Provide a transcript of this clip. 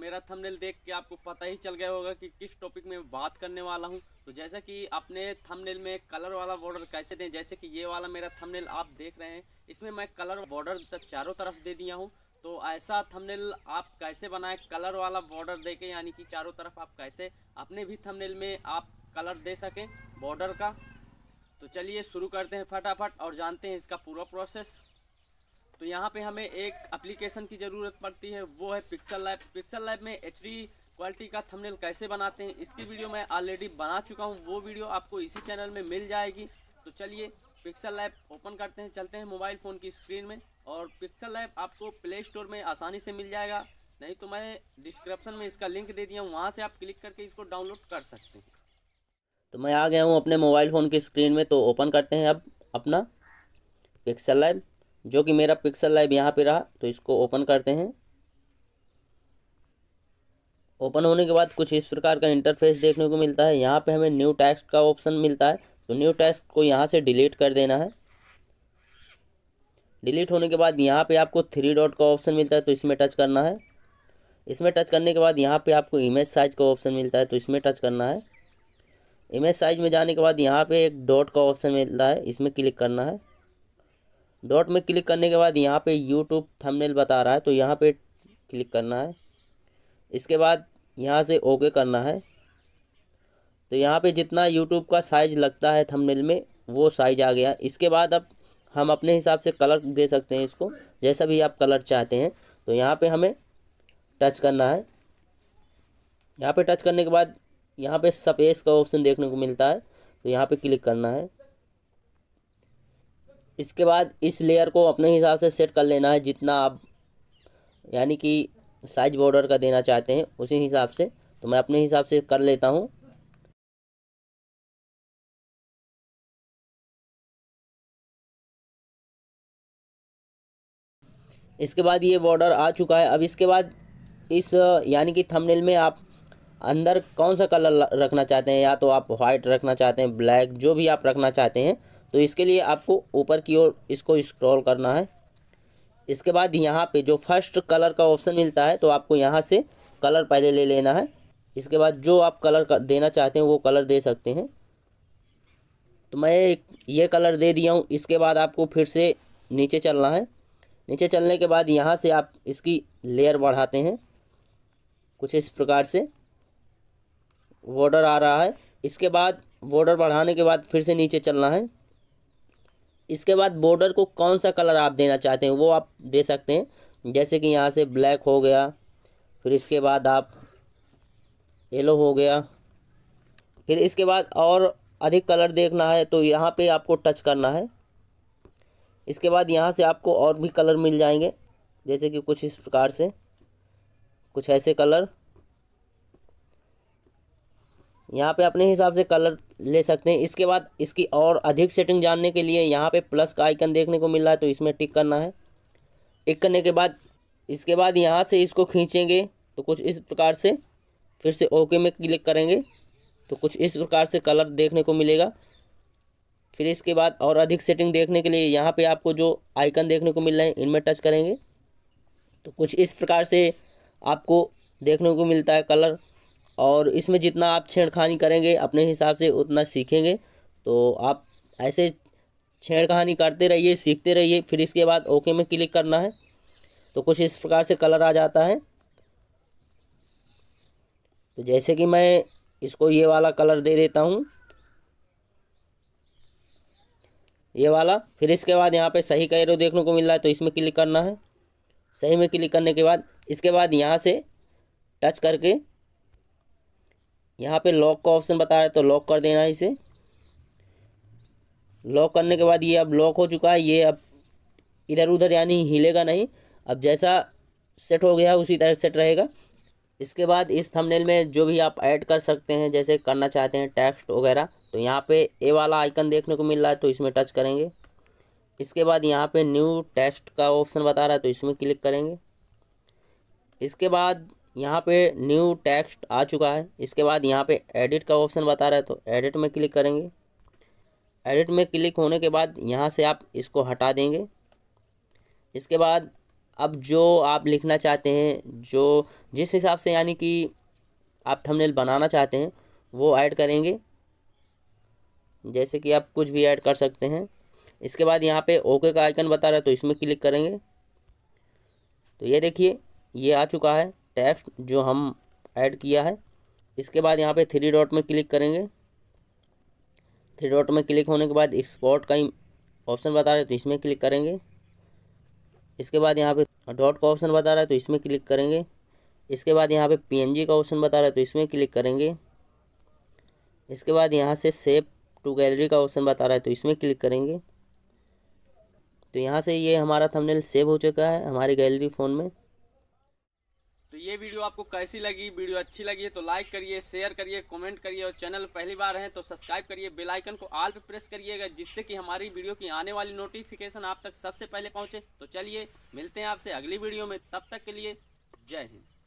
मेरा थंबनेल देख के आपको पता ही चल गया होगा कि किस टॉपिक में बात करने वाला हूँ तो जैसा कि अपने थंबनेल में कलर वाला बॉर्डर कैसे दें जैसे कि ये वाला मेरा थंबनेल आप देख रहे हैं इसमें मैं कलर बॉर्डर तक चारों तरफ दे दिया हूँ तो ऐसा थंबनेल आप कैसे बनाएं कलर वाला बॉर्डर दे के यानी कि चारों तरफ आप कैसे अपने भी थमनेल में आप कलर दे सकें बॉर्डर का तो चलिए शुरू करते हैं फटाफट और जानते हैं इसका पूरा प्रोसेस तो यहाँ पे हमें एक एप्लीकेशन की ज़रूरत पड़ती है वो है पिक्सल लैब पिक्सल लैब में एच क्वालिटी का थंबनेल कैसे बनाते हैं इसकी वीडियो मैं ऑलरेडी बना चुका हूँ वो वीडियो आपको इसी चैनल में मिल जाएगी तो चलिए पिक्सल लैब ओपन करते हैं चलते हैं मोबाइल फ़ोन की स्क्रीन में और पिक्सल लैब आपको प्ले स्टोर में आसानी से मिल जाएगा नहीं तो मैं डिस्क्रिप्शन में इसका लिंक दे दिया हूँ वहाँ से आप क्लिक करके इसको डाउनलोड कर सकते हैं तो मैं आ गया हूँ अपने मोबाइल फ़ोन की स्क्रीन में तो ओपन करते हैं अब अपना पिक्सल लैब जो कि मेरा पिक्सल लाइव यहाँ पे रहा तो इसको ओपन करते हैं ओपन होने के बाद कुछ इस प्रकार का इंटरफेस देखने को मिलता है यहाँ पे हमें न्यू टेक्स्ट का ऑप्शन मिलता है तो न्यू टेक्स्ट को यहाँ से डिलीट कर देना है डिलीट होने के बाद यहाँ पे आपको थ्री डॉट का ऑप्शन मिलता है तो इसमें टच करना है इसमें टच करने के बाद यहाँ पे आपको इमेज साइज का ऑप्शन मिलता है तो इसमें टच करना है इमेज साइज में जाने के बाद यहाँ पे एक डॉट का ऑप्शन मिलता है इसमें क्लिक करना है डॉट में क्लिक करने के बाद यहाँ पे यूट्यूब थंबनेल बता रहा है तो यहाँ पे क्लिक करना है इसके बाद यहाँ से ओके करना है तो यहाँ पे जितना यूट्यूब का साइज़ लगता है थंबनेल में वो साइज़ आ गया इसके बाद अब हम अपने हिसाब से कलर दे सकते हैं इसको जैसा भी आप कलर चाहते हैं तो यहाँ पर हमें टच करना है यहाँ पर टच करने के बाद यहाँ पर सफेस का ऑप्शन देखने को मिलता है तो यहाँ पर क्लिक करना है इसके बाद इस लेयर को अपने हिसाब से सेट कर लेना है जितना आप यानी कि साइज बॉर्डर का देना चाहते हैं उसी हिसाब से तो मैं अपने हिसाब से कर लेता हूँ इसके बाद ये बॉर्डर आ चुका है अब इसके बाद इस यानी कि थंबनेल में आप अंदर कौन सा कलर रखना चाहते हैं या तो आप वाइट रखना चाहते हैं ब्लैक जो भी आप रखना चाहते हैं तो इसके लिए आपको ऊपर की ओर इसको स्क्रॉल करना है इसके बाद यहाँ पे जो फर्स्ट कलर का ऑप्शन मिलता है तो आपको यहाँ से कलर पहले ले लेना है इसके बाद जो आप कलर देना चाहते हैं वो कलर दे सकते हैं तो मैं ये कलर दे दिया हूँ इसके बाद आपको फिर से नीचे चलना है नीचे चलने के बाद यहाँ से आप इसकी लेयर बढ़ाते हैं कुछ इस प्रकार से बॉर्डर आ रहा है इसके बाद बॉर्डर बढ़ाने के बाद फिर से नीचे चलना है इसके बाद बॉर्डर को कौन सा कलर आप देना चाहते हैं वो आप दे सकते हैं जैसे कि यहाँ से ब्लैक हो गया फिर इसके बाद आप येलो हो गया फिर इसके बाद और अधिक कलर देखना है तो यहाँ पे आपको टच करना है इसके बाद यहाँ से आपको और भी कलर मिल जाएंगे जैसे कि कुछ इस प्रकार से कुछ ऐसे कलर यहाँ पे अपने हिसाब से कलर ले सकते हैं इसके बाद इसकी और अधिक सेटिंग जानने के लिए यहाँ पे प्लस का आइकन देखने को मिल रहा है तो इसमें टिक करना है टिक करने के बाद इसके बाद यहाँ से इसको खींचेंगे तो कुछ इस प्रकार से फिर से ओके में क्लिक करेंगे तो कुछ इस प्रकार से कलर देखने को मिलेगा फिर इसके बाद और अधिक सेटिंग देखने के लिए यहाँ पर आपको जो आइकन देखने को मिल रहे हैं इनमें टच करेंगे तो कुछ इस प्रकार से आपको देखने को मिलता है कलर और इसमें जितना आप छेड़खानी करेंगे अपने हिसाब से उतना सीखेंगे तो आप ऐसे छेड़खानी करते रहिए सीखते रहिए फिर इसके बाद ओके में क्लिक करना है तो कुछ इस प्रकार से कलर आ जाता है तो जैसे कि मैं इसको ये वाला कलर दे देता हूँ ये वाला फिर इसके बाद यहाँ पे सही कैरो देखने को मिल रहा है तो इसमें क्लिक करना है सही में क्लिक करने के बाद इसके बाद यहाँ से टच करके यहाँ पे लॉक का ऑप्शन बता रहा है तो लॉक कर देना है इसे लॉक करने के बाद ये अब लॉक हो चुका है ये अब इधर उधर यानी हिलेगा नहीं अब जैसा सेट हो गया उसी तरह सेट रहेगा इसके बाद इस थंबनेल में जो भी आप ऐड कर सकते हैं जैसे करना चाहते हैं टेक्स्ट वगैरह तो यहाँ पे ए वाला आइकन देखने को मिल रहा है तो इसमें टच करेंगे इसके बाद यहाँ पे न्यू टेक्स्ट का ऑप्शन बता रहा है तो इसमें क्लिक करेंगे इसके बाद यहाँ पे न्यू टेक्स्ट आ चुका है इसके बाद यहाँ पे एडिट का ऑप्शन बता रहा है तो एडिट में क्लिक करेंगे एडिट में क्लिक होने के बाद यहाँ से आप इसको हटा देंगे इसके बाद अब जो आप लिखना चाहते हैं जो जिस हिसाब से यानी कि आप थंबनेल बनाना चाहते हैं वो ऐड करेंगे जैसे कि आप कुछ भी ऐड कर सकते हैं इसके बाद यहाँ पे ओके का आइकन बता रहा है तो इसमें क्लिक करेंगे तो ये देखिए ये आ चुका है टेक्स्ट जो हम ऐड किया है इसके बाद यहाँ पे थ्री डॉट में क्लिक करेंगे थ्री डॉट में क्लिक होने के बाद एक्सपोर्ट का ऑप्शन बता रहे तो इसमें क्लिक करेंगे इसके बाद यहाँ पे डॉट का ऑप्शन बता रहा है तो इसमें क्लिक करेंगे इसके बाद यहाँ पे पीएनजी का ऑप्शन बता रहा है तो इसमें क्लिक करेंगे इसके बाद यहाँ से सेव टू गैलरी का ऑप्शन बता रहा है तो इसमें क्लिक करेंगे तो यहाँ से ये हमारा थंबनेल सेव हो चुका है हमारी गैलरी फ़ोन में ये वीडियो आपको कैसी लगी वीडियो अच्छी लगी है तो लाइक करिए शेयर करिए कमेंट करिए और चैनल पहली बार हैं तो सब्सक्राइब करिए बेल आइकन को आल पे प्रेस करिएगा जिससे कि हमारी वीडियो की आने वाली नोटिफिकेशन आप तक सबसे पहले पहुंचे तो चलिए मिलते हैं आपसे अगली वीडियो में तब तक के लिए जय हिंद